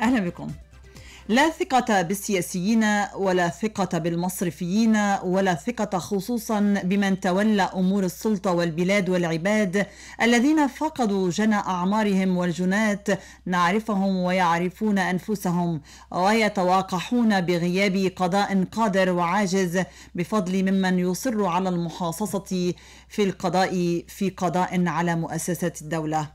أهلا بكم لا ثقة بالسياسيين ولا ثقة بالمصرفيين ولا ثقة خصوصا بمن تولى أمور السلطة والبلاد والعباد الذين فقدوا جنى أعمارهم والجنات نعرفهم ويعرفون أنفسهم ويتواقحون بغياب قضاء قادر وعاجز بفضل ممن يصر على المحاصصة في القضاء في قضاء على مؤسسات الدولة